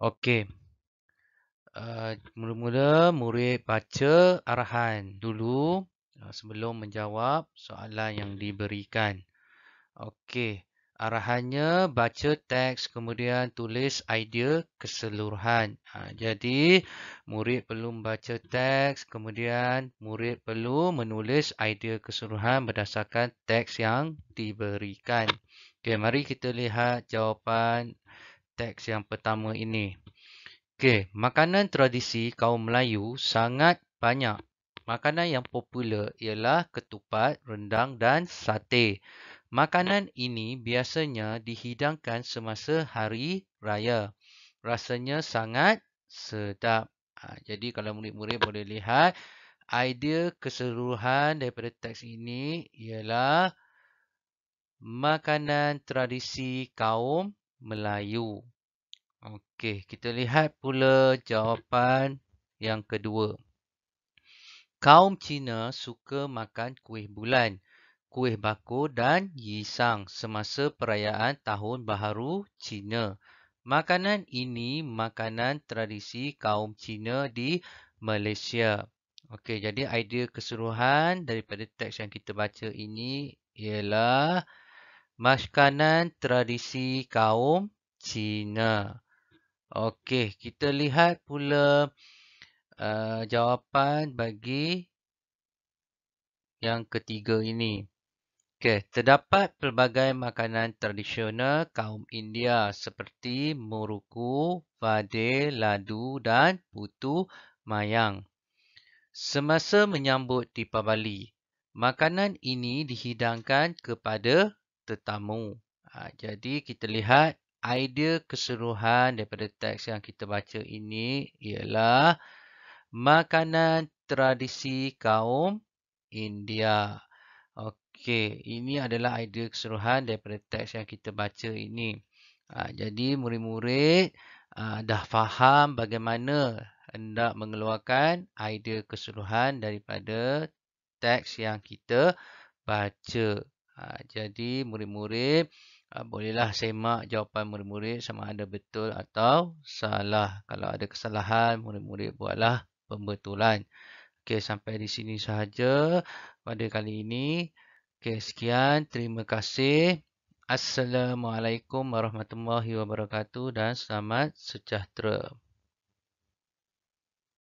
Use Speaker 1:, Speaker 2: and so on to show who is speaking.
Speaker 1: Okey. Uh, eh, mula-mula murid baca arahan dulu uh, sebelum menjawab soalan yang diberikan. Okey, arahannya baca teks kemudian tulis idea keseluruhan. Uh, jadi murid perlu baca teks kemudian murid perlu menulis idea keseluruhan berdasarkan teks yang diberikan. Okay, mari kita lihat jawapan teks yang pertama ini. Okey, makanan tradisi kaum Melayu sangat banyak. Makanan yang popular ialah ketupat, rendang dan sate. Makanan ini biasanya dihidangkan semasa hari raya. Rasanya sangat sedap. Ha, jadi kalau murid-murid boleh lihat, idea keseluruhan daripada teks ini ialah makanan tradisi kaum Melayu. Okey, kita lihat pula jawapan yang kedua. Kaum Cina suka makan kuih bulan, kuih bakor dan yisang semasa perayaan Tahun Baharu Cina. Makanan ini makanan tradisi kaum Cina di Malaysia. Okey, jadi idea keseluruhan daripada teks yang kita baca ini ialah Makanan tradisi kaum Cina. Okey, kita lihat pula uh, jawapan bagi yang ketiga ini. Okey, terdapat pelbagai makanan tradisional kaum India seperti muruku, vade, ladu dan putu mayang. Semasa menyambut di Deepavali, makanan ini dihidangkan kepada tetamu. Ha, jadi kita lihat idea keseluruhan daripada teks yang kita baca ini ialah makanan tradisi kaum India. Okey, ini adalah idea keseluruhan daripada teks yang kita baca ini. Ha, jadi murid-murid ha, dah faham bagaimana hendak mengeluarkan idea keseluruhan daripada teks yang kita baca. Ha, jadi murid-murid ha, bolehlah semak jawapan murid-murid sama ada betul atau salah. Kalau ada kesalahan murid-murid buatlah pembetulan. Okey sampai di sini sahaja pada kali ini. Okey sekian terima kasih. Assalamualaikum warahmatullahi wabarakatuh dan selamat sejahtera.